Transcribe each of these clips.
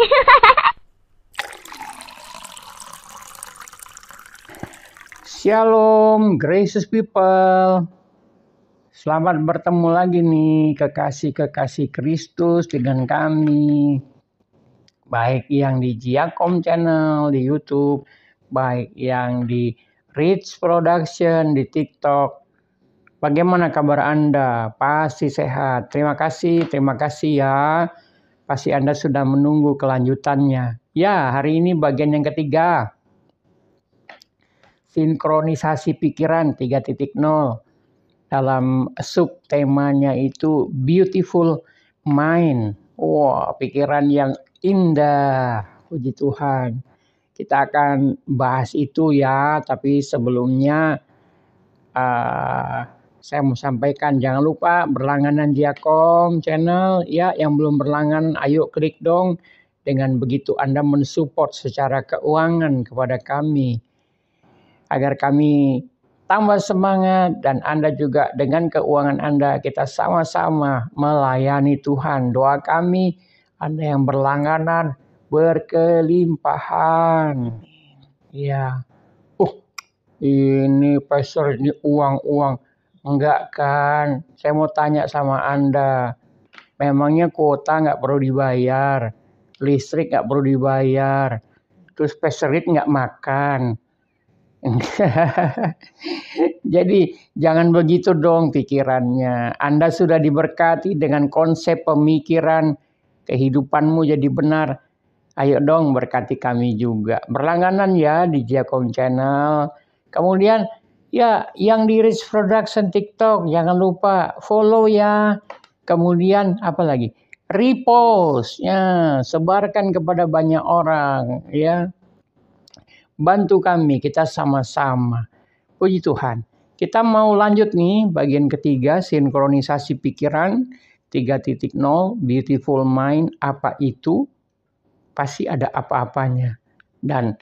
Shalom, gracious people. Selamat bertemu lagi nih kekasih-kekasih Kristus dengan kami. Baik yang di Giacom Channel di YouTube, baik yang di Rich Production di TikTok. Bagaimana kabar Anda? Pasti sehat. Terima kasih, terima kasih ya Pasti Anda sudah menunggu kelanjutannya. Ya, hari ini bagian yang ketiga. Sinkronisasi pikiran 3.0. Dalam subtemanya itu Beautiful Mind. Wah, wow, pikiran yang indah. Puji Tuhan. Kita akan bahas itu ya, tapi sebelumnya uh, saya mau sampaikan jangan lupa berlangganan Diakom channel ya yang belum berlangganan ayo klik dong dengan begitu Anda mensupport secara keuangan kepada kami agar kami tambah semangat dan Anda juga dengan keuangan Anda kita sama-sama melayani Tuhan doa kami Anda yang berlangganan berkelimpahan ya uh ini pastor ini uang-uang Enggak kan, saya mau tanya sama Anda. Memangnya kuota nggak perlu dibayar, listrik nggak perlu dibayar, terus peserit nggak makan. Jadi jangan begitu dong pikirannya. Anda sudah diberkati dengan konsep pemikiran kehidupanmu jadi benar. Ayo dong berkati kami juga. Berlangganan ya di Jakom Channel. Kemudian Ya, yang di Rich Production TikTok jangan lupa follow ya. Kemudian apa lagi? Repost ya, sebarkan kepada banyak orang ya. Bantu kami, kita sama-sama. Puji Tuhan. Kita mau lanjut nih bagian ketiga sinkronisasi pikiran 3.0 beautiful mind apa itu? Pasti ada apa-apanya dan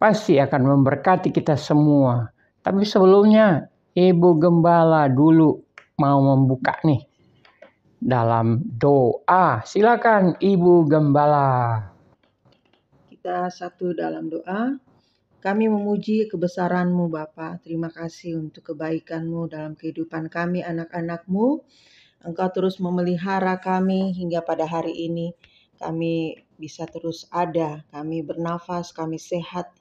pasti akan memberkati kita semua tapi sebelumnya, Ibu Gembala dulu mau membuka nih dalam doa. Silakan Ibu Gembala. Kita satu dalam doa. Kami memuji kebesaranmu Bapa. Terima kasih untuk kebaikanmu dalam kehidupan kami anak-anakmu. Engkau terus memelihara kami hingga pada hari ini. Kami bisa terus ada, kami bernafas, kami sehat,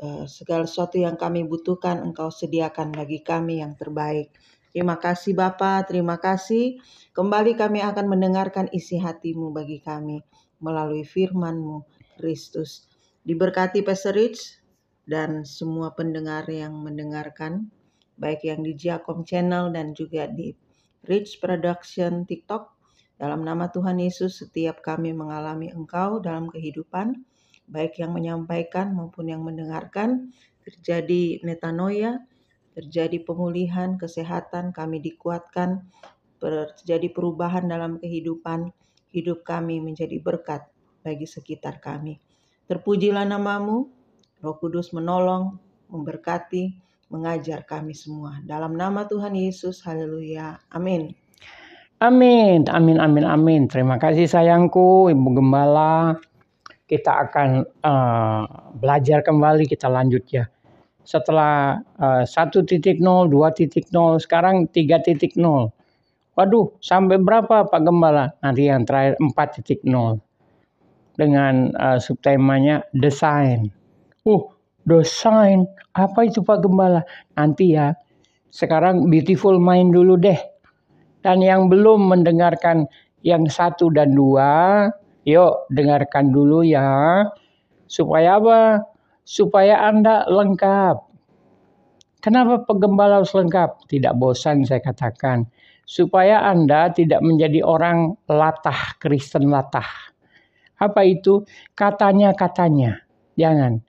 Eh, segala sesuatu yang kami butuhkan Engkau sediakan bagi kami yang terbaik. Terima kasih Bapa, terima kasih. Kembali kami akan mendengarkan isi hatimu bagi kami melalui firmanmu, Kristus. Diberkati Pastor Rich dan semua pendengar yang mendengarkan, baik yang di Giakom Channel dan juga di Rich Production TikTok. Dalam nama Tuhan Yesus, setiap kami mengalami Engkau dalam kehidupan, baik yang menyampaikan maupun yang mendengarkan, terjadi metanoia, terjadi pemulihan kesehatan, kami dikuatkan, terjadi perubahan dalam kehidupan, hidup kami menjadi berkat bagi sekitar kami. Terpujilah namamu, Roh Kudus menolong, memberkati, mengajar kami semua. Dalam nama Tuhan Yesus, haleluya. Amin. Amin, amin, amin, amin. Terima kasih sayangku, Ibu Gembala kita akan uh, belajar kembali kita lanjut ya setelah uh, 1.0, 2.0, sekarang 3.0. Waduh, sampai berapa Pak Gembala? Nanti yang terakhir 4.0. Dengan uh, subtemanya desain. Uh, desain. Apa itu Pak Gembala? Nanti ya. Sekarang beautiful mind dulu deh. Dan yang belum mendengarkan yang satu dan dua, Yuk, dengarkan dulu ya. Supaya apa? Supaya Anda lengkap. Kenapa penggembala harus lengkap? Tidak bosan saya katakan. Supaya Anda tidak menjadi orang latah, Kristen latah. Apa itu? Katanya-katanya. Jangan.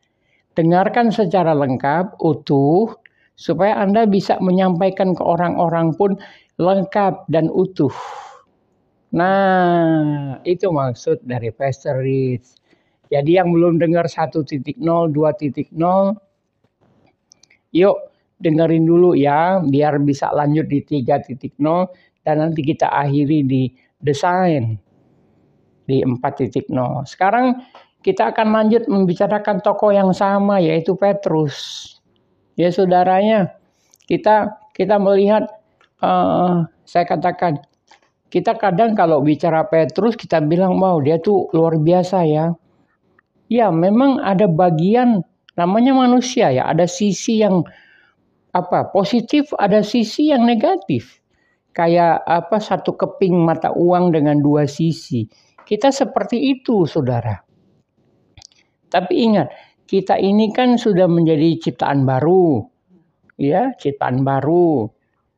Dengarkan secara lengkap, utuh, supaya Anda bisa menyampaikan ke orang-orang pun lengkap dan utuh. Nah, itu maksud dari Faster Rich. Jadi yang belum dengar 1.0, 2.0, yuk dengerin dulu ya, biar bisa lanjut di 3.0 dan nanti kita akhiri di desain di 4.0. Sekarang kita akan lanjut membicarakan tokoh yang sama yaitu Petrus. Ya saudaranya, kita kita melihat uh, saya katakan kita kadang kalau bicara Petrus kita bilang wow dia tuh luar biasa ya. Ya memang ada bagian namanya manusia ya, ada sisi yang apa positif, ada sisi yang negatif. Kayak apa satu keping mata uang dengan dua sisi. Kita seperti itu, saudara. Tapi ingat, kita ini kan sudah menjadi ciptaan baru. Ya, ciptaan baru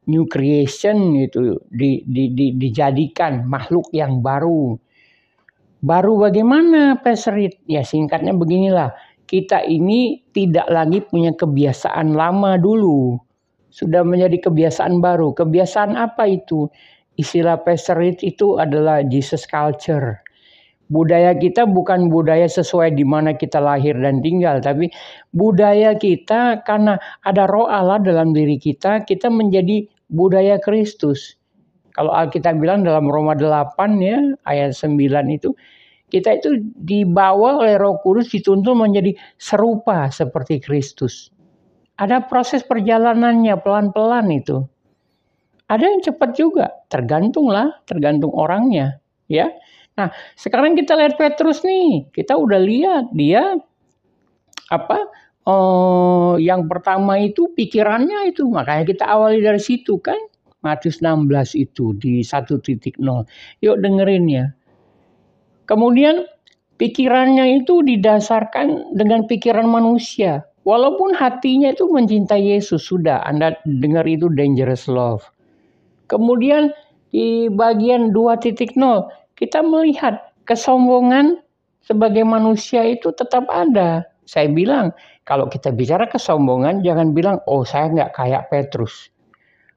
new creation itu di, di, di, dijadikan makhluk yang baru. Baru bagaimana peserit? Ya singkatnya beginilah, kita ini tidak lagi punya kebiasaan lama dulu. Sudah menjadi kebiasaan baru. Kebiasaan apa itu? Istilah peserit itu adalah Jesus culture. Budaya kita bukan budaya sesuai di mana kita lahir dan tinggal, tapi budaya kita karena ada roh Allah dalam diri kita, kita menjadi budaya Kristus. Kalau Alkitab bilang dalam Roma 8 ya ayat 9 itu kita itu dibawa oleh Roh Kudus dituntun menjadi serupa seperti Kristus. Ada proses perjalanannya pelan-pelan itu. Ada yang cepat juga, tergantung lah, tergantung orangnya, ya. Nah, sekarang kita lihat Petrus nih. Kita udah lihat dia apa? Oh, yang pertama itu pikirannya itu makanya kita awali dari situ kan. Matius 16 itu di 1.0. Yuk dengerin ya. Kemudian pikirannya itu didasarkan dengan pikiran manusia. Walaupun hatinya itu mencintai Yesus sudah, Anda dengar itu dangerous love. Kemudian di bagian 2.0 kita melihat kesombongan sebagai manusia itu tetap ada. Saya bilang kalau kita bicara kesombongan, jangan bilang, oh saya nggak kayak Petrus.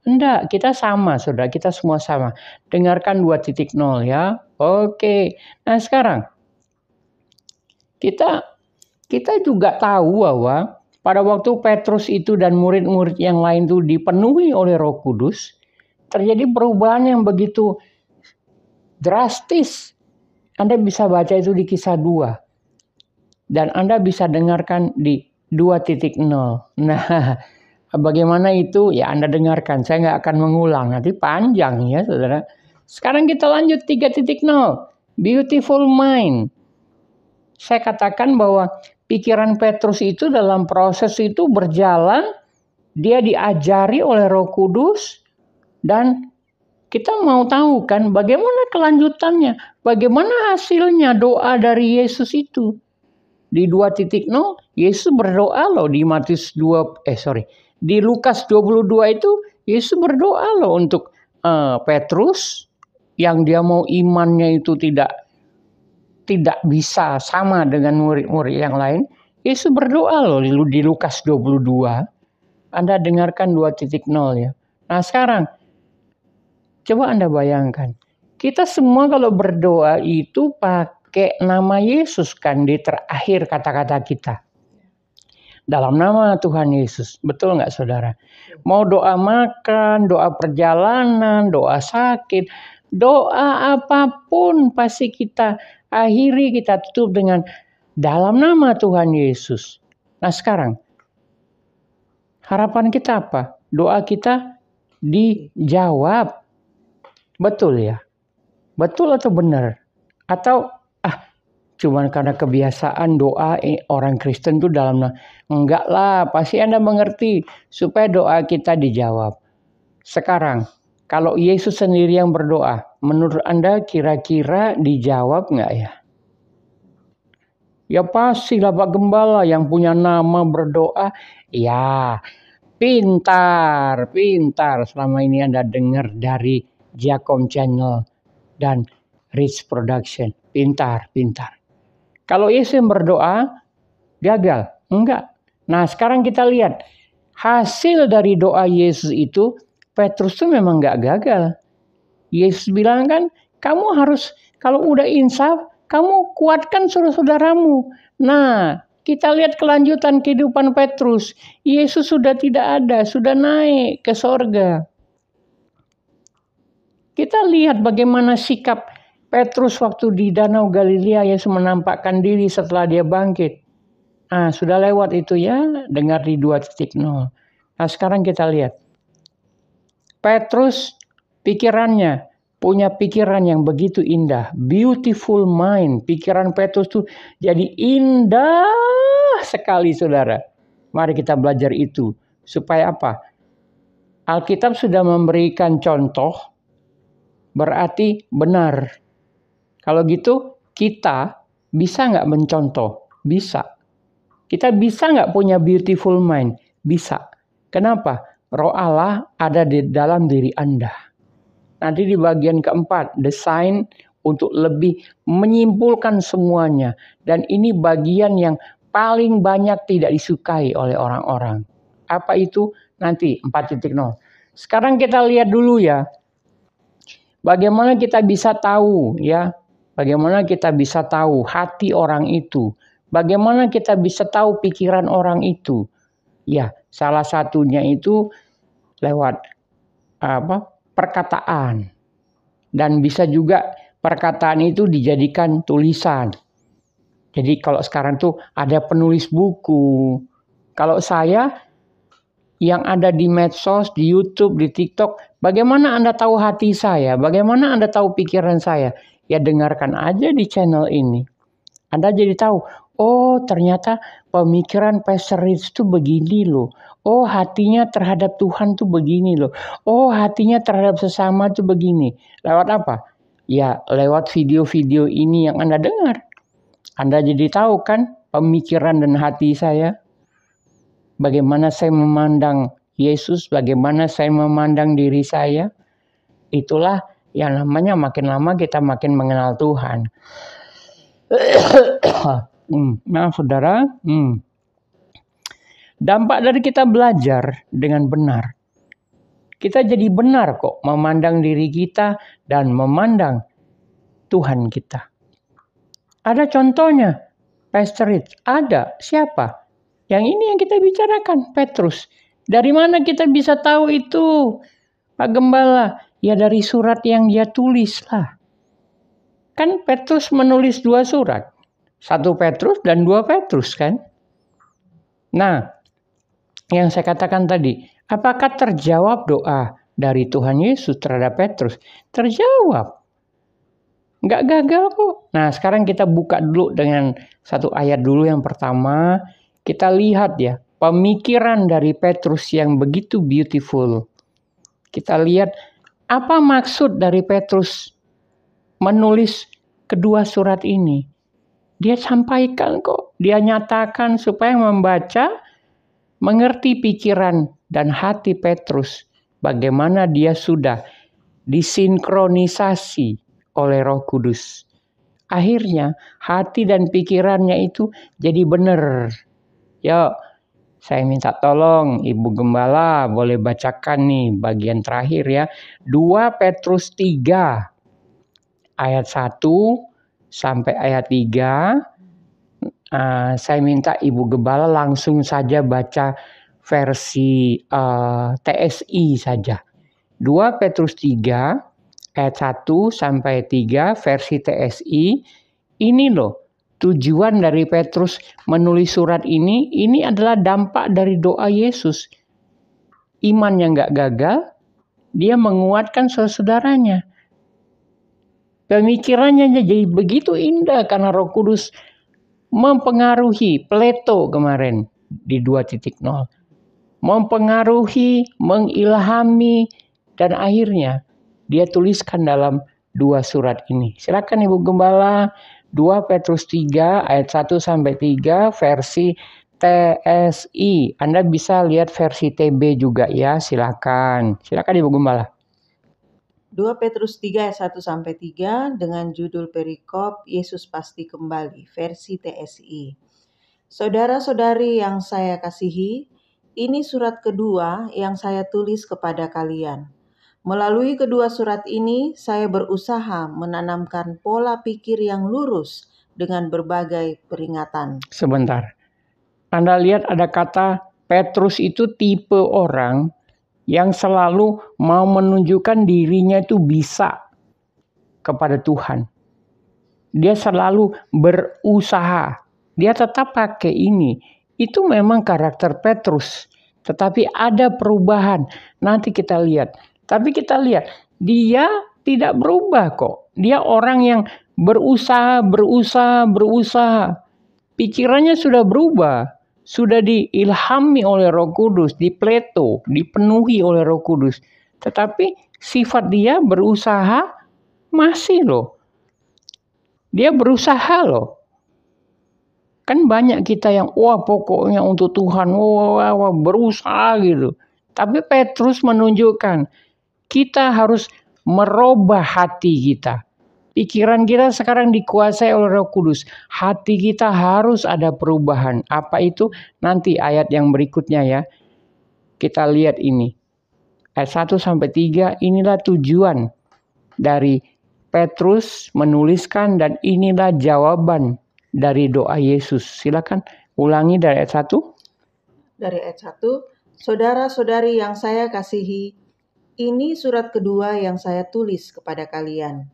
Enggak, kita sama, sudah Kita semua sama. Dengarkan 2.0 ya. Oke. Nah sekarang, kita kita juga tahu bahwa pada waktu Petrus itu dan murid-murid yang lain itu dipenuhi oleh roh kudus, terjadi perubahan yang begitu drastis. Anda bisa baca itu di kisah 2 dan Anda bisa dengarkan di 2.0. Nah, bagaimana itu? Ya Anda dengarkan, saya nggak akan mengulang. Nanti panjang ya saudara. Sekarang kita lanjut 3.0. Beautiful mind. Saya katakan bahwa pikiran Petrus itu dalam proses itu berjalan. Dia diajari oleh roh kudus. Dan kita mau tahu kan bagaimana kelanjutannya. Bagaimana hasilnya doa dari Yesus itu di titik 2.0 Yesus berdoa loh di Matius 2 eh sorry di Lukas 22 itu Yesus berdoa loh untuk uh, Petrus yang dia mau imannya itu tidak tidak bisa sama dengan murid-murid yang lain. Yesus berdoa loh di Lukas 22. Anda dengarkan titik nol ya. Nah sekarang coba Anda bayangkan. Kita semua kalau berdoa itu pak pakai nama Yesus kan di terakhir kata-kata kita. Dalam nama Tuhan Yesus. Betul nggak saudara? Mau doa makan, doa perjalanan, doa sakit, doa apapun pasti kita akhiri kita tutup dengan dalam nama Tuhan Yesus. Nah sekarang harapan kita apa? Doa kita dijawab. Betul ya? Betul atau benar? Atau cuman karena kebiasaan doa eh, orang Kristen tuh dalam enggak lah pasti Anda mengerti supaya doa kita dijawab. Sekarang kalau Yesus sendiri yang berdoa, menurut Anda kira-kira dijawab nggak ya? Ya pasti lah Pak Gembala yang punya nama berdoa. Ya, pintar, pintar. Selama ini Anda dengar dari Jakom Channel dan Rich Production. Pintar, pintar. Kalau Yesus yang berdoa, gagal. Enggak. Nah sekarang kita lihat. Hasil dari doa Yesus itu, Petrus itu memang enggak gagal. Yesus bilang kan, kamu harus kalau udah insaf, kamu kuatkan saudara-saudaramu. Nah, kita lihat kelanjutan kehidupan Petrus. Yesus sudah tidak ada, sudah naik ke sorga. Kita lihat bagaimana sikap Petrus waktu di Danau Galilea Yesus menampakkan diri setelah dia bangkit. Nah, sudah lewat itu ya, dengar di 2.0. Nah, sekarang kita lihat. Petrus pikirannya punya pikiran yang begitu indah, beautiful mind. Pikiran Petrus tuh jadi indah sekali, Saudara. Mari kita belajar itu supaya apa? Alkitab sudah memberikan contoh berarti benar kalau gitu, kita bisa nggak mencontoh? Bisa. Kita bisa nggak punya beautiful mind? Bisa. Kenapa? Roh Allah ada di dalam diri Anda. Nanti di bagian keempat, desain untuk lebih menyimpulkan semuanya. Dan ini bagian yang paling banyak tidak disukai oleh orang-orang. Apa itu? Nanti 4.0. Sekarang kita lihat dulu ya. Bagaimana kita bisa tahu ya Bagaimana kita bisa tahu hati orang itu? Bagaimana kita bisa tahu pikiran orang itu? Ya, salah satunya itu lewat apa? perkataan. Dan bisa juga perkataan itu dijadikan tulisan. Jadi kalau sekarang tuh ada penulis buku. Kalau saya yang ada di medsos, di YouTube, di TikTok, bagaimana Anda tahu hati saya? Bagaimana Anda tahu pikiran saya? ya dengarkan aja di channel ini. Anda jadi tahu, oh ternyata pemikiran Pastor Rich itu begini loh. Oh hatinya terhadap Tuhan tuh begini loh. Oh hatinya terhadap sesama tuh begini. Lewat apa? Ya lewat video-video ini yang Anda dengar. Anda jadi tahu kan pemikiran dan hati saya. Bagaimana saya memandang Yesus, bagaimana saya memandang diri saya. Itulah yang namanya makin lama kita makin mengenal Tuhan. nah, saudara, hmm. dampak dari kita belajar dengan benar. Kita jadi benar kok memandang diri kita dan memandang Tuhan kita. Ada contohnya, Pesterit. Ada siapa? Yang ini yang kita bicarakan, Petrus. Dari mana kita bisa tahu itu, Pak Gembala? Ya dari surat yang dia tulis lah. Kan Petrus menulis dua surat. Satu Petrus dan dua Petrus kan. Nah, yang saya katakan tadi, apakah terjawab doa dari Tuhan Yesus terhadap Petrus? Terjawab. Nggak gagal kok. Nah, sekarang kita buka dulu dengan satu ayat dulu yang pertama. Kita lihat ya, pemikiran dari Petrus yang begitu beautiful. Kita lihat apa maksud dari Petrus menulis kedua surat ini? Dia sampaikan kok, dia nyatakan supaya membaca mengerti pikiran dan hati Petrus bagaimana dia sudah disinkronisasi oleh Roh Kudus. Akhirnya hati dan pikirannya itu jadi benar. Yuk, saya minta tolong Ibu Gembala boleh bacakan nih bagian terakhir ya. 2 Petrus 3 ayat 1 sampai ayat 3. Uh, ah, saya minta Ibu Gembala langsung saja baca versi uh, eh, TSI saja. 2 Petrus 3 ayat 1 sampai 3 versi TSI ini loh tujuan dari Petrus menulis surat ini, ini adalah dampak dari doa Yesus. Iman yang gak gagal, dia menguatkan saudaranya. Pemikirannya jadi begitu indah karena roh kudus mempengaruhi Plato kemarin di 2.0. Mempengaruhi, mengilhami, dan akhirnya dia tuliskan dalam dua surat ini. Silakan Ibu Gembala 2 Petrus 3 ayat 1 sampai 3 versi TSI. Anda bisa lihat versi TB juga ya, silakan. Silakan Ibu Gembala. 2 Petrus 3 ayat 1 sampai 3 dengan judul perikop Yesus pasti kembali versi TSI. Saudara-saudari yang saya kasihi, ini surat kedua yang saya tulis kepada kalian. Melalui kedua surat ini, saya berusaha menanamkan pola pikir yang lurus dengan berbagai peringatan. Sebentar, Anda lihat ada kata Petrus itu tipe orang yang selalu mau menunjukkan dirinya itu bisa kepada Tuhan. Dia selalu berusaha. Dia tetap pakai ini. Itu memang karakter Petrus. Tetapi ada perubahan. Nanti kita lihat tapi kita lihat, dia tidak berubah kok. Dia orang yang berusaha, berusaha, berusaha. Pikirannya sudah berubah, sudah diilhami oleh Roh Kudus, dipleto, dipenuhi oleh Roh Kudus. Tetapi sifat dia berusaha masih loh. Dia berusaha loh. Kan banyak kita yang wah pokoknya untuk Tuhan, wah, wah, wah berusaha gitu. Tapi Petrus menunjukkan kita harus merubah hati kita. Pikiran kita sekarang dikuasai oleh Roh Kudus. Hati kita harus ada perubahan. Apa itu? Nanti ayat yang berikutnya ya. Kita lihat ini. Ayat 1 sampai 3 inilah tujuan dari Petrus menuliskan dan inilah jawaban dari doa Yesus. Silakan ulangi dari ayat 1. Dari ayat 1, saudara-saudari yang saya kasihi, ini surat kedua yang saya tulis kepada kalian.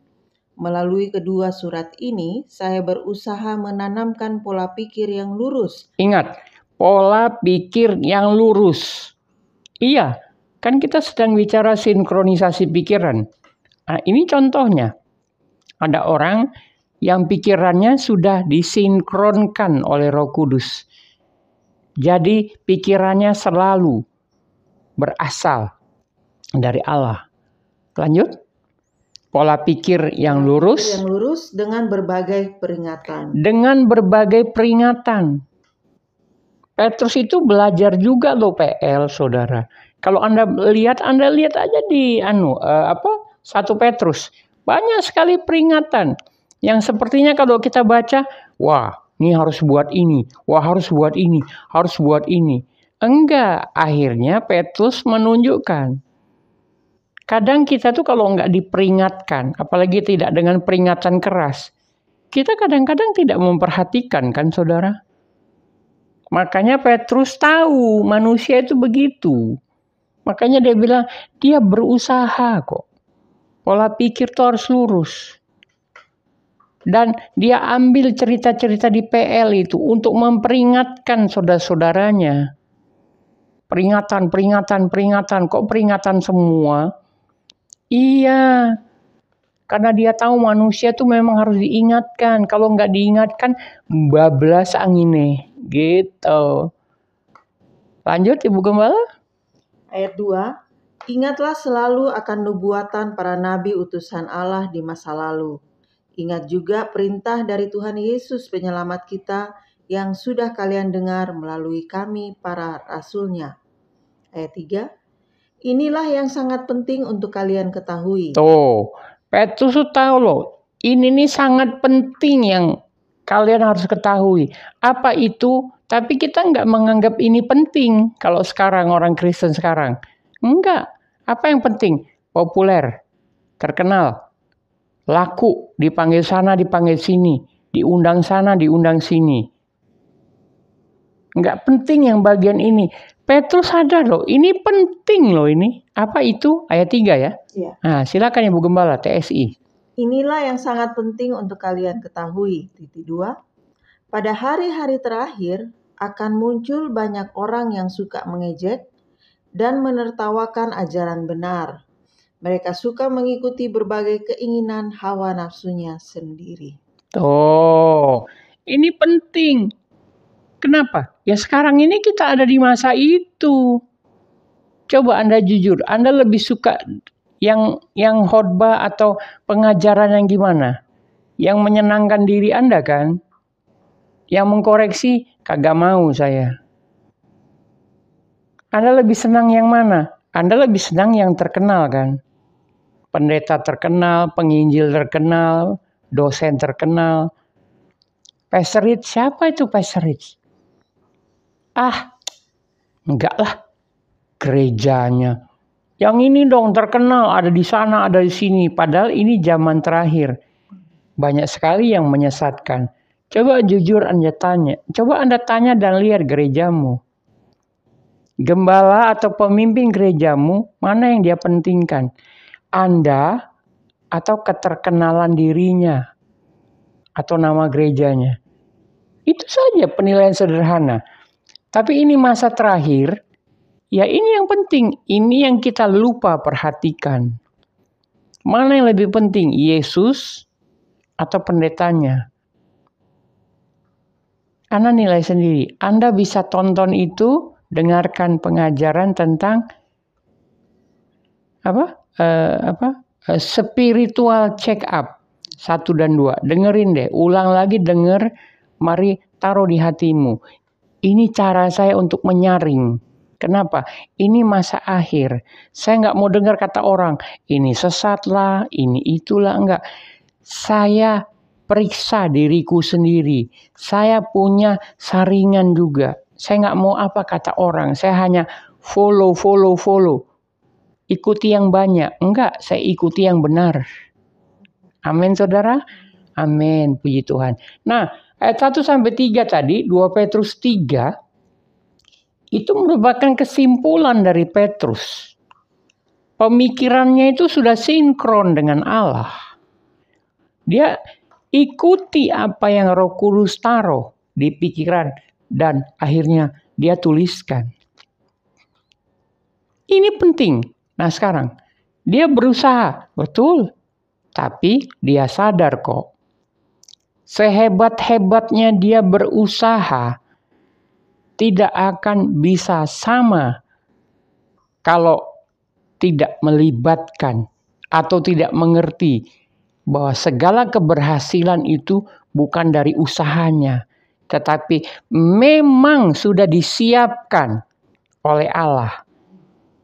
Melalui kedua surat ini, saya berusaha menanamkan pola pikir yang lurus. Ingat, pola pikir yang lurus. Iya, kan kita sedang bicara sinkronisasi pikiran. Nah, ini contohnya. Ada orang yang pikirannya sudah disinkronkan oleh Roh Kudus. Jadi pikirannya selalu berasal dari Allah. Lanjut. Pola pikir yang lurus. Yang lurus dengan berbagai peringatan. Dengan berbagai peringatan. Petrus itu belajar juga loh PL saudara. Kalau anda lihat, anda lihat aja di anu uh, apa satu Petrus banyak sekali peringatan yang sepertinya kalau kita baca, wah ini harus buat ini, wah harus buat ini, harus buat ini. Enggak, akhirnya Petrus menunjukkan Kadang kita tuh kalau nggak diperingatkan, apalagi tidak dengan peringatan keras, kita kadang-kadang tidak memperhatikan kan saudara. Makanya Petrus tahu manusia itu begitu. Makanya dia bilang dia berusaha kok. Pola pikir tuh harus lurus. Dan dia ambil cerita-cerita di PL itu untuk memperingatkan saudara-saudaranya. Peringatan, peringatan, peringatan. Kok peringatan semua? Iya, karena dia tahu manusia tuh memang harus diingatkan. Kalau nggak diingatkan, bablas angine. Gitu. Lanjut Ibu Gembala. Ayat 2. Ingatlah selalu akan nubuatan para nabi utusan Allah di masa lalu. Ingat juga perintah dari Tuhan Yesus penyelamat kita yang sudah kalian dengar melalui kami para rasulnya. Ayat 3. Inilah yang sangat penting untuk kalian ketahui. Tuh, Petrus tahu loh, ini nih sangat penting yang kalian harus ketahui. Apa itu? Tapi kita nggak menganggap ini penting kalau sekarang orang Kristen sekarang. Enggak. Apa yang penting? Populer, terkenal, laku, dipanggil sana, dipanggil sini, diundang sana, diundang sini. Enggak penting yang bagian ini. Petrus sadar loh, ini penting loh ini. Apa itu? Ayat 3 ya. ya. Nah, silakan Ibu Gembala TSI. Inilah yang sangat penting untuk kalian ketahui. Titik 2. Pada hari-hari terakhir akan muncul banyak orang yang suka mengejek dan menertawakan ajaran benar. Mereka suka mengikuti berbagai keinginan hawa nafsunya sendiri. Oh, ini penting. Kenapa? Ya sekarang ini kita ada di masa itu. Coba Anda jujur, Anda lebih suka yang yang khotbah atau pengajaran yang gimana? Yang menyenangkan diri Anda kan? Yang mengkoreksi kagak mau saya. Anda lebih senang yang mana? Anda lebih senang yang terkenal kan? Pendeta terkenal, penginjil terkenal, dosen terkenal. Pastor Rich, siapa itu Pastor Rich? Ah, enggak lah. Gerejanya. Yang ini dong terkenal ada di sana, ada di sini. Padahal ini zaman terakhir. Banyak sekali yang menyesatkan. Coba jujur Anda tanya. Coba Anda tanya dan lihat gerejamu. Gembala atau pemimpin gerejamu, mana yang dia pentingkan? Anda atau keterkenalan dirinya atau nama gerejanya. Itu saja penilaian sederhana. Tapi ini masa terakhir, ya ini yang penting, ini yang kita lupa perhatikan. Mana yang lebih penting, Yesus atau pendetanya? Anda nilai sendiri. Anda bisa tonton itu, dengarkan pengajaran tentang apa? Eh, apa? Eh, spiritual check up satu dan dua. Dengerin deh, ulang lagi denger. Mari taruh di hatimu. Ini cara saya untuk menyaring. Kenapa? Ini masa akhir. Saya nggak mau dengar kata orang, ini sesatlah, ini itulah, enggak. Saya periksa diriku sendiri. Saya punya saringan juga. Saya nggak mau apa kata orang. Saya hanya follow, follow, follow. Ikuti yang banyak. Enggak, saya ikuti yang benar. Amin, saudara. Amin, puji Tuhan. Nah, ayat 1 sampai 3 tadi, 2 Petrus 3 itu merupakan kesimpulan dari Petrus. Pemikirannya itu sudah sinkron dengan Allah. Dia ikuti apa yang Roh Kudus taruh di pikiran dan akhirnya dia tuliskan. Ini penting. Nah, sekarang dia berusaha, betul, tapi dia sadar kok sehebat-hebatnya dia berusaha, tidak akan bisa sama kalau tidak melibatkan atau tidak mengerti bahwa segala keberhasilan itu bukan dari usahanya, tetapi memang sudah disiapkan oleh Allah.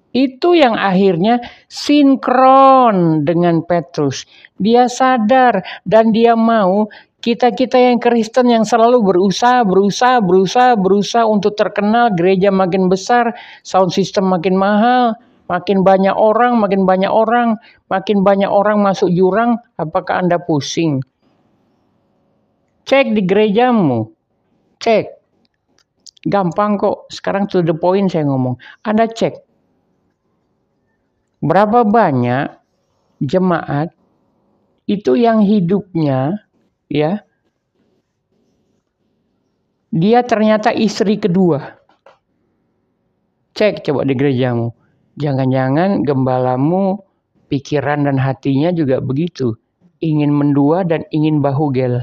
Itu yang akhirnya sinkron dengan Petrus. Dia sadar dan dia mau kita-kita yang Kristen yang selalu berusaha, berusaha, berusaha, berusaha untuk terkenal, gereja makin besar, sound system makin mahal, makin banyak orang, makin banyak orang, makin banyak orang masuk jurang, apakah Anda pusing? Cek di gerejamu. Cek. Gampang kok. Sekarang to the point saya ngomong. Anda cek. Berapa banyak jemaat itu yang hidupnya ya. Dia ternyata istri kedua. Cek coba di gerejamu. Jangan-jangan gembalamu pikiran dan hatinya juga begitu. Ingin mendua dan ingin bahu gel.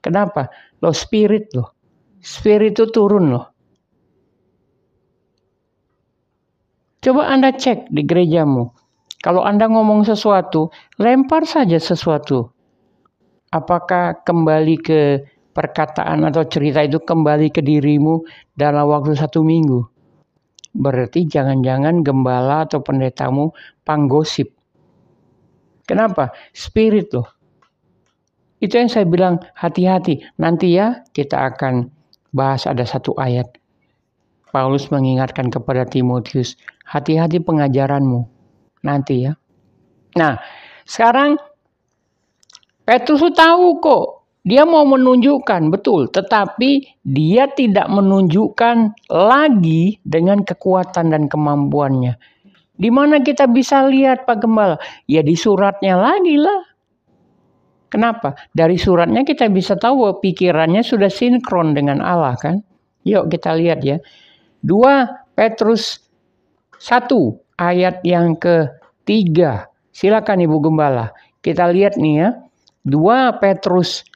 Kenapa? Lo spirit lo, Spirit itu turun loh. Coba Anda cek di gerejamu. Kalau Anda ngomong sesuatu, lempar saja sesuatu apakah kembali ke perkataan atau cerita itu kembali ke dirimu dalam waktu satu minggu. Berarti jangan-jangan gembala atau pendetamu panggosip. Kenapa? Spirit loh. Itu yang saya bilang hati-hati. Nanti ya kita akan bahas ada satu ayat. Paulus mengingatkan kepada Timotius, hati-hati pengajaranmu. Nanti ya. Nah, sekarang Petrus tahu kok, dia mau menunjukkan, betul, tetapi dia tidak menunjukkan lagi dengan kekuatan dan kemampuannya. Di mana kita bisa lihat Pak Gembala? Ya di suratnya lagi lah. Kenapa? Dari suratnya kita bisa tahu pikirannya sudah sinkron dengan Allah kan? Yuk kita lihat ya. 2 Petrus 1 ayat yang ke-3. Silakan Ibu Gembala. Kita lihat nih ya. 2 Petrus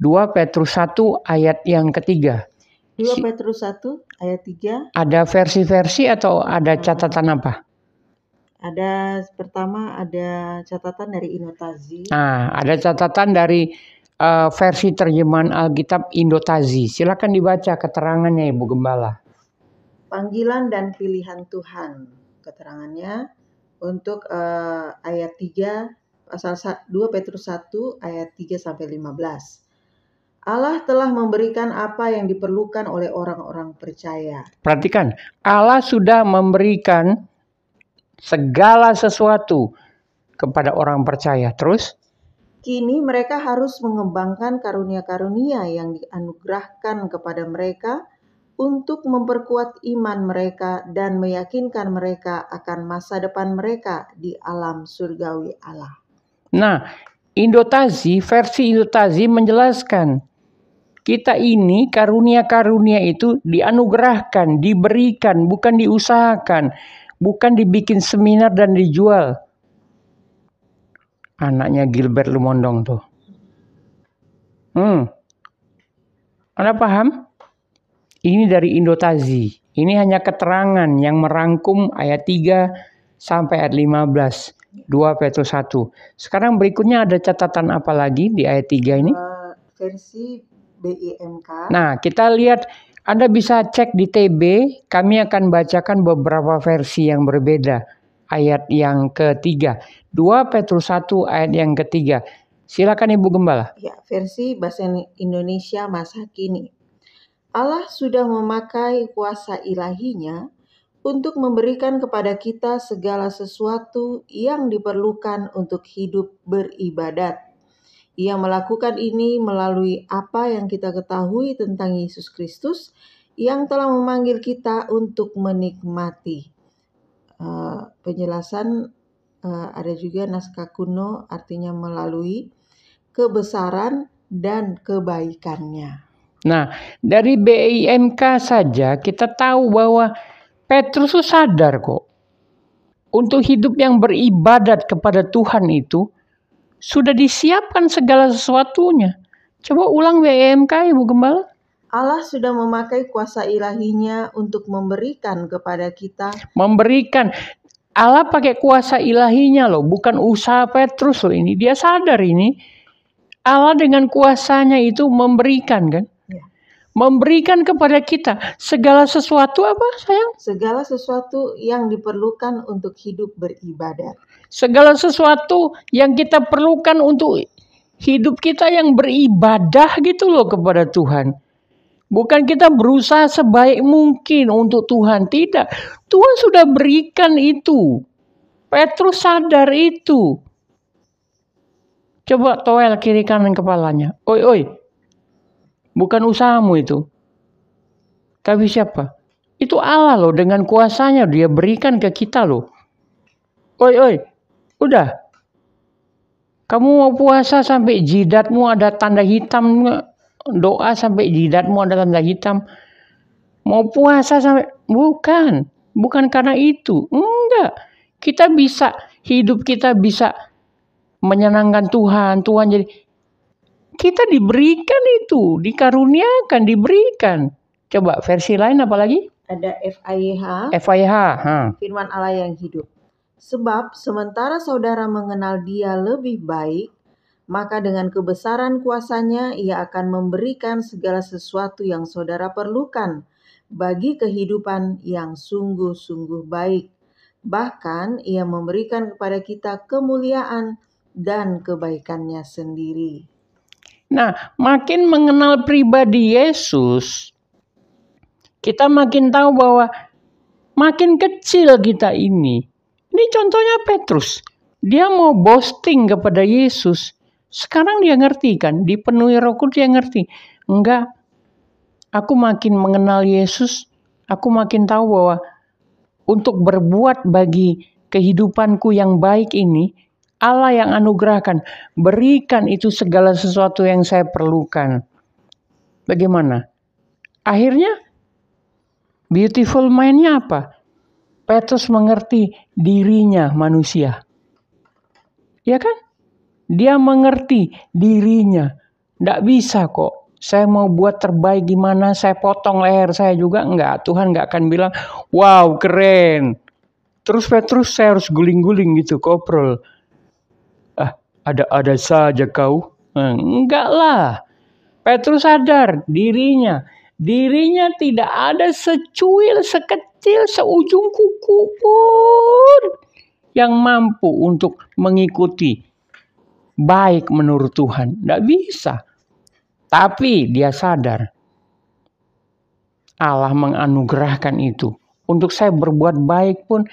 2 Petrus 1 ayat yang ketiga. 2 Petrus 1 ayat 3. Ada versi-versi atau ada catatan apa? Ada pertama ada catatan dari Indotazi. Nah, ada catatan dari uh, versi terjemahan Alkitab Indotazi. Silakan dibaca keterangannya Ibu Gembala. Panggilan dan pilihan Tuhan. Keterangannya untuk uh, ayat 3 pasal 2 Petrus 1 ayat 3 sampai 15. Allah telah memberikan apa yang diperlukan oleh orang-orang percaya. Perhatikan, Allah sudah memberikan segala sesuatu kepada orang percaya. Terus Kini mereka harus mengembangkan karunia-karunia yang dianugerahkan kepada mereka untuk memperkuat iman mereka dan meyakinkan mereka akan masa depan mereka di alam surgawi Allah. Nah, Indotazi, versi Indotazi menjelaskan, kita ini karunia-karunia itu dianugerahkan, diberikan, bukan diusahakan, bukan dibikin seminar dan dijual. Anaknya Gilbert Lumondong tuh. Hmm. Anda paham? Ini dari Indotazi. Ini hanya keterangan yang merangkum ayat 3 sampai ayat 15. 2 Petrus 1. Sekarang berikutnya ada catatan apa lagi di ayat 3 ini? Uh, versi BIMK. Nah, kita lihat Anda bisa cek di TB, kami akan bacakan beberapa versi yang berbeda. Ayat yang ketiga. 2 Petrus 1 ayat yang ketiga. Silakan Ibu Gembala. Ya, versi bahasa Indonesia masa kini. Allah sudah memakai kuasa ilahinya untuk memberikan kepada kita segala sesuatu yang diperlukan untuk hidup beribadat. Ia melakukan ini melalui apa yang kita ketahui tentang Yesus Kristus yang telah memanggil kita untuk menikmati. Uh, penjelasan uh, ada juga naskah kuno artinya melalui kebesaran dan kebaikannya. Nah, dari BIMK saja kita tahu bahwa Petrus itu sadar kok. Untuk hidup yang beribadat kepada Tuhan itu sudah disiapkan segala sesuatunya. Coba ulang WMK Ibu Gembala. Allah sudah memakai kuasa ilahinya untuk memberikan kepada kita. Memberikan. Allah pakai kuasa ilahinya loh, bukan usaha Petrus loh ini. Dia sadar ini. Allah dengan kuasanya itu memberikan kan memberikan kepada kita segala sesuatu apa sayang? Segala sesuatu yang diperlukan untuk hidup beribadah. Segala sesuatu yang kita perlukan untuk hidup kita yang beribadah gitu loh kepada Tuhan. Bukan kita berusaha sebaik mungkin untuk Tuhan, tidak. Tuhan sudah berikan itu. Petrus sadar itu. Coba toel kiri kanan kepalanya. Oi oi, bukan usahamu itu. Tapi siapa? Itu Allah loh dengan kuasanya dia berikan ke kita loh. Oi oi, udah. Kamu mau puasa sampai jidatmu ada tanda hitam, doa sampai jidatmu ada tanda hitam. Mau puasa sampai bukan, bukan karena itu. Enggak. Kita bisa hidup kita bisa menyenangkan Tuhan. Tuhan jadi kita diberikan itu, dikaruniakan, diberikan. Coba versi lain apa lagi? Ada FIH. FIH. Ha. Firman Allah yang hidup. Sebab sementara saudara mengenal dia lebih baik, maka dengan kebesaran kuasanya ia akan memberikan segala sesuatu yang saudara perlukan bagi kehidupan yang sungguh-sungguh baik. Bahkan ia memberikan kepada kita kemuliaan dan kebaikannya sendiri. Nah, makin mengenal pribadi Yesus, kita makin tahu bahwa makin kecil kita ini. Ini contohnya Petrus. Dia mau boasting kepada Yesus. Sekarang dia ngerti kan, dipenuhi roh kudus dia ngerti. Enggak, aku makin mengenal Yesus, aku makin tahu bahwa untuk berbuat bagi kehidupanku yang baik ini, Allah yang anugerahkan, berikan itu segala sesuatu yang saya perlukan. Bagaimana? Akhirnya, beautiful mind apa? Petrus mengerti dirinya manusia. Ya kan? Dia mengerti dirinya. Tidak bisa kok. Saya mau buat terbaik gimana, saya potong leher saya juga. Enggak, Tuhan enggak akan bilang, wow keren. Terus Petrus saya harus guling-guling gitu, koprol ada-ada saja kau. Eh, enggak lah. Petrus sadar dirinya. Dirinya tidak ada secuil, sekecil, seujung kuku pun yang mampu untuk mengikuti baik menurut Tuhan. Tidak bisa. Tapi dia sadar. Allah menganugerahkan itu. Untuk saya berbuat baik pun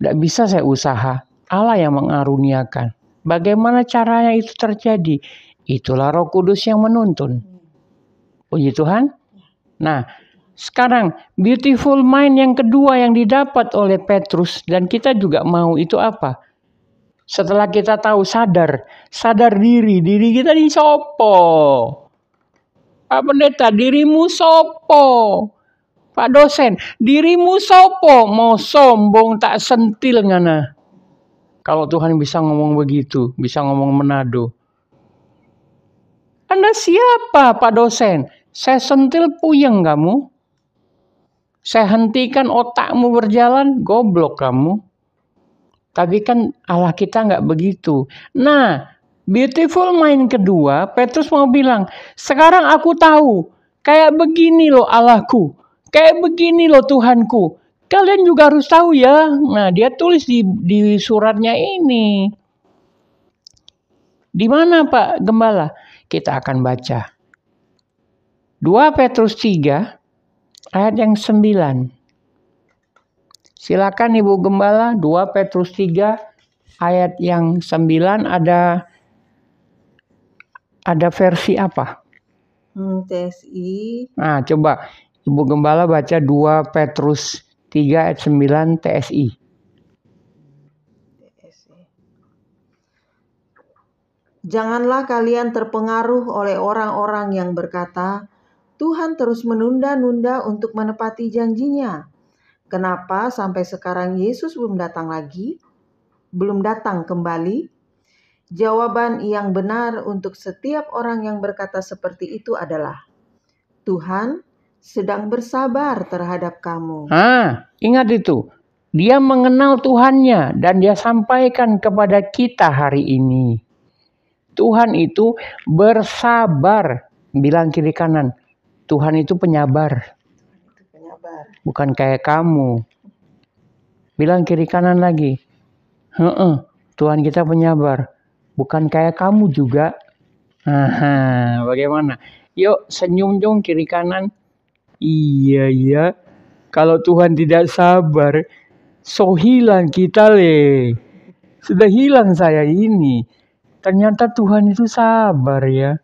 tidak bisa saya usaha. Allah yang mengaruniakan. Bagaimana caranya itu terjadi? Itulah Roh Kudus yang menuntun. Puji Tuhan. Nah, sekarang beautiful mind yang kedua yang didapat oleh Petrus dan kita juga mau itu apa? Setelah kita tahu sadar, sadar diri, diri kita ini sopo. Pak pendeta, dirimu sopo. Pak dosen, dirimu sopo mau sombong tak sentil ngana. Kalau Tuhan bisa ngomong begitu, bisa ngomong menado, Anda siapa Pak dosen? Saya sentil puyeng kamu. Saya hentikan otakmu berjalan, goblok kamu. Tapi kan Allah kita nggak begitu. Nah, beautiful mind kedua, Petrus mau bilang, sekarang aku tahu, kayak begini loh Allahku, kayak begini loh Tuhanku. Kalian juga harus tahu ya. Nah, dia tulis di di suratnya ini. Di mana Pak Gembala? Kita akan baca. 2 Petrus 3 ayat yang 9. Silakan Ibu Gembala 2 Petrus 3 ayat yang 9 ada ada versi apa? Hmm, TSI. Nah, coba Ibu Gembala baca 2 Petrus 3 3 ayat 9 TSI. Janganlah kalian terpengaruh oleh orang-orang yang berkata, Tuhan terus menunda-nunda untuk menepati janjinya. Kenapa sampai sekarang Yesus belum datang lagi? Belum datang kembali? Jawaban yang benar untuk setiap orang yang berkata seperti itu adalah, Tuhan sedang bersabar terhadap kamu. Ah, ingat itu. Dia mengenal Tuhannya dan dia sampaikan kepada kita hari ini. Tuhan itu bersabar, bilang kiri kanan. Tuhan itu penyabar. penyabar. Bukan kayak kamu. Bilang kiri kanan lagi. -he, Tuhan kita penyabar. Bukan kayak kamu juga. Aha, bagaimana? Yuk senyum dong kiri kanan. Iya iya Kalau Tuhan tidak sabar, so hilang kita le. Sudah hilang saya ini. Ternyata Tuhan itu sabar ya.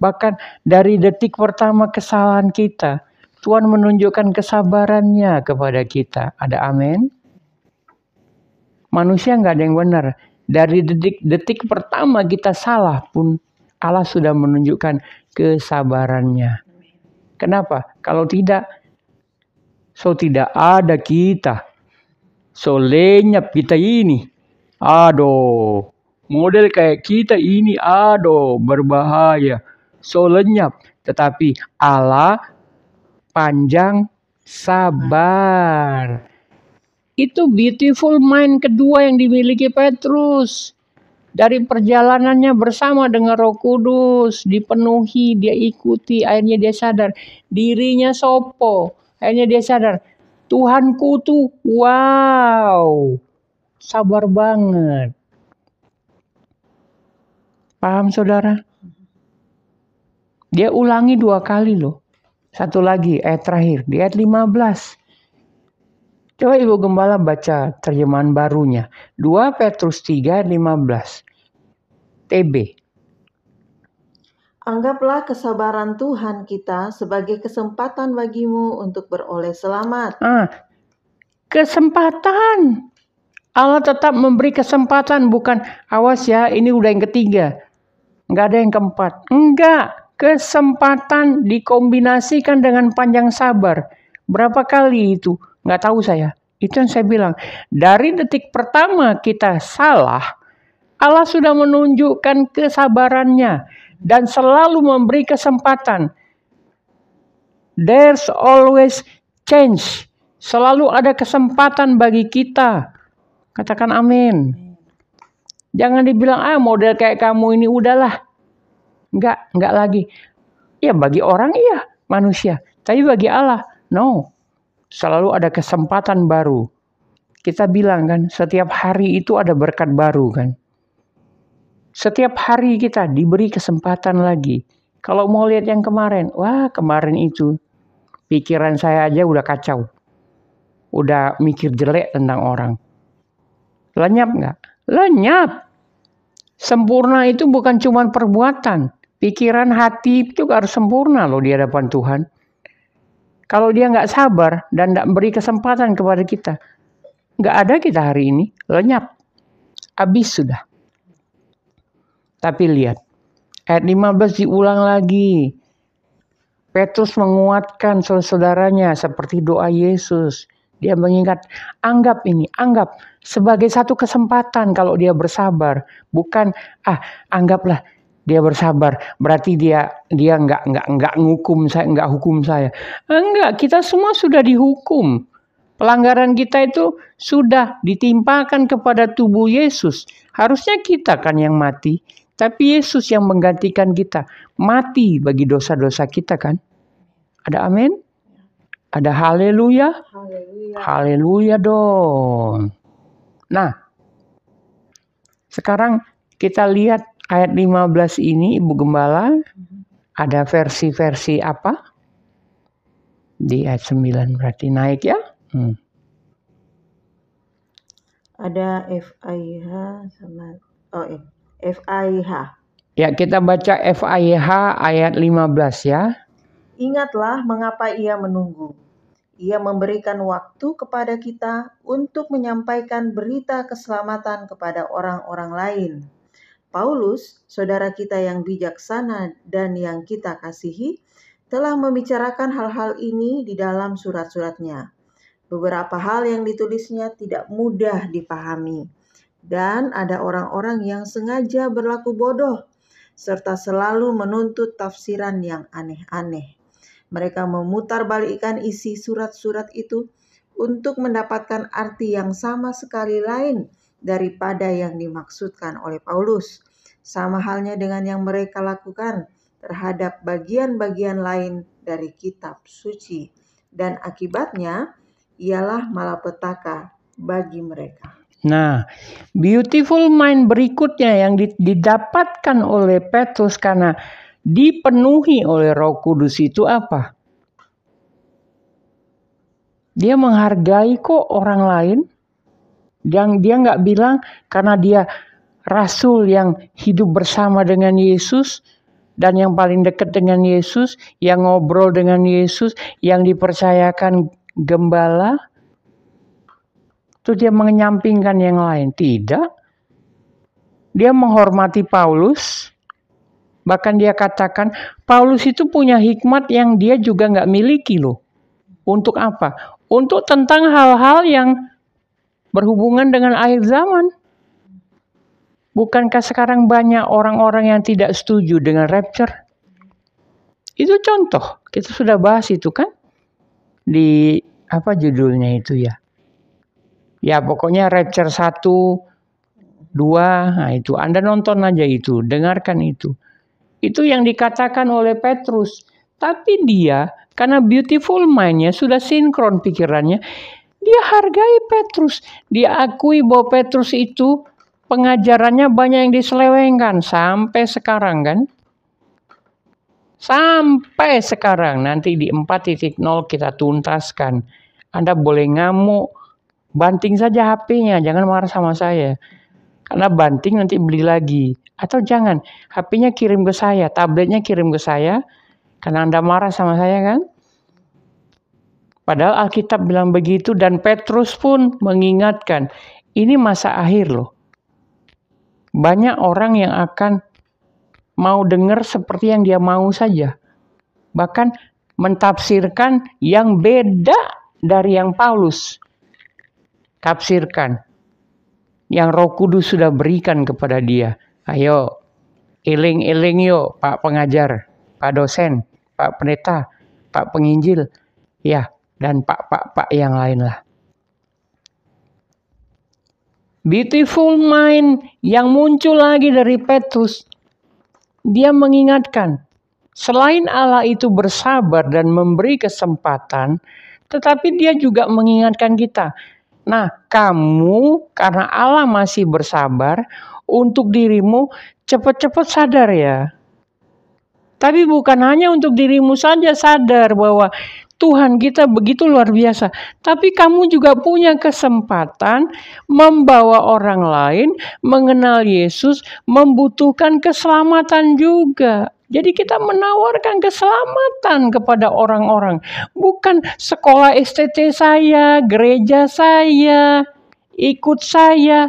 Bahkan dari detik pertama kesalahan kita, Tuhan menunjukkan kesabarannya kepada kita. Ada amin? Manusia nggak ada yang benar. Dari detik, detik pertama kita salah pun Allah sudah menunjukkan kesabarannya. Kenapa? Kalau tidak, so tidak ada kita. So lenyap kita ini. Aduh, model kayak kita ini aduh berbahaya. So lenyap. Tetapi Allah panjang sabar. Itu beautiful mind kedua yang dimiliki Petrus dari perjalanannya bersama dengan Roh Kudus dipenuhi, dia ikuti, akhirnya dia sadar dirinya sopo, akhirnya dia sadar Tuhanku tuh wow. Sabar banget. Paham saudara? Dia ulangi dua kali loh. Satu lagi ayat terakhir di ayat 15. Coba Ibu Gembala baca terjemahan barunya. 2 Petrus 3 15. TB. Anggaplah kesabaran Tuhan kita sebagai kesempatan bagimu untuk beroleh selamat. Ah, kesempatan. Allah tetap memberi kesempatan bukan awas ya ini udah yang ketiga. Enggak ada yang keempat. Enggak. Kesempatan dikombinasikan dengan panjang sabar. Berapa kali itu? Enggak tahu saya. Itu yang saya bilang. Dari detik pertama kita salah, Allah sudah menunjukkan kesabarannya dan selalu memberi kesempatan. There's always change. Selalu ada kesempatan bagi kita. Katakan amin. Jangan dibilang, ah model kayak kamu ini udahlah. Enggak, enggak lagi. Ya bagi orang iya, manusia. Tapi bagi Allah, no. Selalu ada kesempatan baru. Kita bilang kan, setiap hari itu ada berkat baru kan. Setiap hari kita diberi kesempatan lagi. Kalau mau lihat yang kemarin, wah kemarin itu pikiran saya aja udah kacau. Udah mikir jelek tentang orang. Lenyap nggak? Lenyap. Sempurna itu bukan cuma perbuatan. Pikiran hati itu harus sempurna loh di hadapan Tuhan. Kalau dia nggak sabar dan nggak beri kesempatan kepada kita, nggak ada kita hari ini, lenyap, habis sudah. Tapi lihat, ayat 15 diulang lagi. Petrus menguatkan saudaranya seperti doa Yesus. Dia mengingat, anggap ini, anggap sebagai satu kesempatan kalau dia bersabar. Bukan, ah anggaplah dia bersabar berarti dia dia nggak nggak nggak ngukum saya nggak hukum saya enggak kita semua sudah dihukum pelanggaran kita itu sudah ditimpakan kepada tubuh Yesus harusnya kita kan yang mati tapi Yesus yang menggantikan kita, mati bagi dosa-dosa kita kan? Ada amin? Ada haleluya? Haleluya, dong. Nah, sekarang kita lihat ayat 15 ini Ibu Gembala ada versi-versi apa? Di ayat 9 berarti naik ya. Hmm. Ada FIH sama oh, eh. FAIH. Ya, kita baca FAIH ayat 15 ya. Ingatlah mengapa ia menunggu. Ia memberikan waktu kepada kita untuk menyampaikan berita keselamatan kepada orang-orang lain. Paulus, saudara kita yang bijaksana dan yang kita kasihi, telah membicarakan hal-hal ini di dalam surat-suratnya. Beberapa hal yang ditulisnya tidak mudah dipahami dan ada orang-orang yang sengaja berlaku bodoh serta selalu menuntut tafsiran yang aneh-aneh. Mereka memutar balikkan isi surat-surat itu untuk mendapatkan arti yang sama sekali lain daripada yang dimaksudkan oleh Paulus. Sama halnya dengan yang mereka lakukan terhadap bagian-bagian lain dari kitab suci. Dan akibatnya ialah malapetaka bagi mereka. Nah, beautiful mind berikutnya yang didapatkan oleh Petrus karena dipenuhi oleh Roh Kudus itu apa? Dia menghargai kok orang lain. Dan dia nggak bilang karena dia rasul yang hidup bersama dengan Yesus dan yang paling dekat dengan Yesus, yang ngobrol dengan Yesus, yang dipercayakan gembala, Terus dia menyampingkan yang lain. Tidak. Dia menghormati Paulus. Bahkan dia katakan, Paulus itu punya hikmat yang dia juga nggak miliki loh. Untuk apa? Untuk tentang hal-hal yang berhubungan dengan akhir zaman. Bukankah sekarang banyak orang-orang yang tidak setuju dengan rapture? Itu contoh, kita sudah bahas itu kan di apa judulnya itu ya? ya pokoknya Rapture 1, 2, nah itu Anda nonton aja itu, dengarkan itu. Itu yang dikatakan oleh Petrus. Tapi dia karena beautiful mind-nya sudah sinkron pikirannya, dia hargai Petrus. Dia akui bahwa Petrus itu pengajarannya banyak yang diselewengkan sampai sekarang kan. Sampai sekarang nanti di 4.0 kita tuntaskan. Anda boleh ngamuk, banting saja HP-nya, jangan marah sama saya. Karena banting nanti beli lagi. Atau jangan, HP-nya kirim ke saya, tabletnya kirim ke saya, karena Anda marah sama saya kan? Padahal Alkitab bilang begitu dan Petrus pun mengingatkan, ini masa akhir loh. Banyak orang yang akan mau dengar seperti yang dia mau saja. Bahkan mentafsirkan yang beda dari yang Paulus tafsirkan yang Roh Kudus sudah berikan kepada dia. Ayo, eling-eling yuk Pak pengajar, Pak dosen, Pak pendeta, Pak penginjil, ya, dan Pak-Pak-Pak yang lain lah. Beautiful mind yang muncul lagi dari Petrus, dia mengingatkan, selain Allah itu bersabar dan memberi kesempatan, tetapi dia juga mengingatkan kita, Nah, kamu karena Allah masih bersabar untuk dirimu, cepat-cepat sadar ya. Tapi bukan hanya untuk dirimu saja sadar bahwa Tuhan kita begitu luar biasa, tapi kamu juga punya kesempatan membawa orang lain mengenal Yesus, membutuhkan keselamatan juga. Jadi kita menawarkan keselamatan kepada orang-orang. Bukan sekolah STT saya, gereja saya, ikut saya.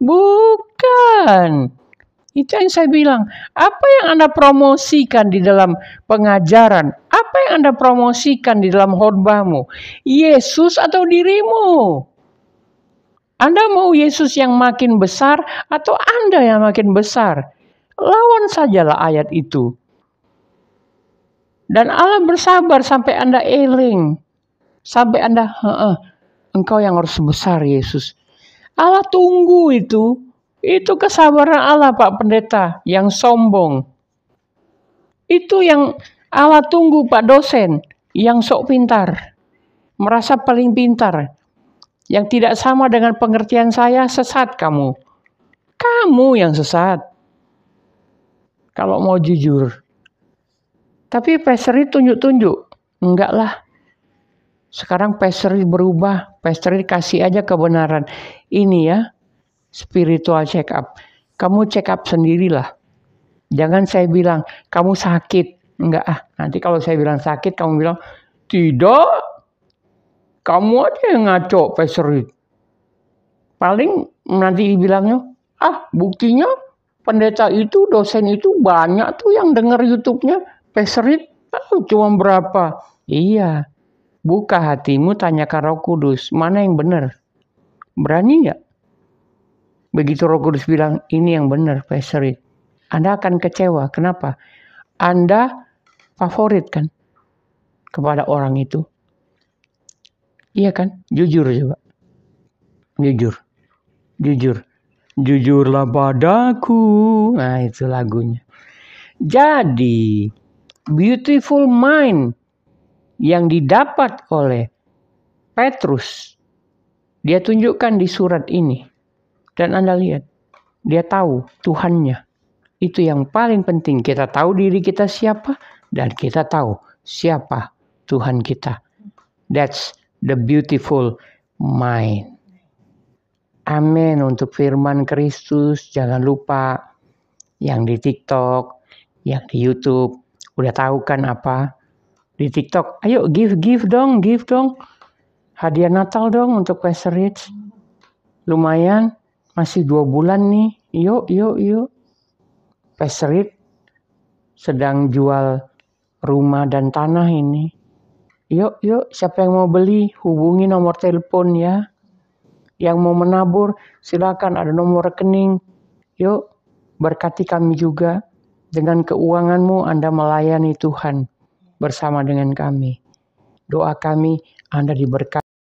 Bukan. Itu yang saya bilang. Apa yang Anda promosikan di dalam pengajaran? Apa yang Anda promosikan di dalam khotbahmu? Yesus atau dirimu? Anda mau Yesus yang makin besar atau Anda yang makin besar? Lawan sajalah ayat itu. Dan Allah bersabar sampai Anda eling. Sampai Anda, He -he, engkau yang harus besar Yesus. Allah tunggu itu. Itu kesabaran Allah Pak Pendeta yang sombong. Itu yang Allah tunggu Pak dosen yang sok pintar. Merasa paling pintar. Yang tidak sama dengan pengertian saya, sesat kamu. Kamu yang sesat kalau mau jujur. Tapi pastry tunjuk-tunjuk. Enggak lah. Sekarang pastry berubah. Pastry kasih aja kebenaran. Ini ya spiritual check up. Kamu check up sendirilah. Jangan saya bilang kamu sakit. Enggak ah. Nanti kalau saya bilang sakit kamu bilang tidak. Kamu aja yang ngaco pastry. Paling nanti dibilangnya ah buktinya pendeta itu, dosen itu banyak tuh yang denger YouTube-nya. Peserit tahu cuma berapa. Iya, buka hatimu tanyakan roh kudus, mana yang benar. Berani nggak? Begitu roh kudus bilang, ini yang benar peserit. Anda akan kecewa. Kenapa? Anda favorit kan kepada orang itu. Iya kan? Jujur coba. Jujur. Jujur. Jujurlah padaku. Nah, itu lagunya. Jadi, beautiful mind yang didapat oleh Petrus, dia tunjukkan di surat ini. Dan Anda lihat, dia tahu Tuhannya. Itu yang paling penting. Kita tahu diri kita siapa dan kita tahu siapa Tuhan kita. That's the beautiful mind. Amin untuk firman Kristus. Jangan lupa yang di TikTok, yang di YouTube. Udah tahu kan apa? Di TikTok, ayo give give dong, give dong. Hadiah Natal dong untuk Pastor Rich. Lumayan, masih dua bulan nih. Yuk, yuk, yuk. Pastor Rich sedang jual rumah dan tanah ini. Yuk, yuk, siapa yang mau beli, hubungi nomor telepon ya. Yang mau menabur, silakan ada nomor rekening. Yuk, berkati kami juga. Dengan keuanganmu Anda melayani Tuhan bersama dengan kami. Doa kami Anda diberkati.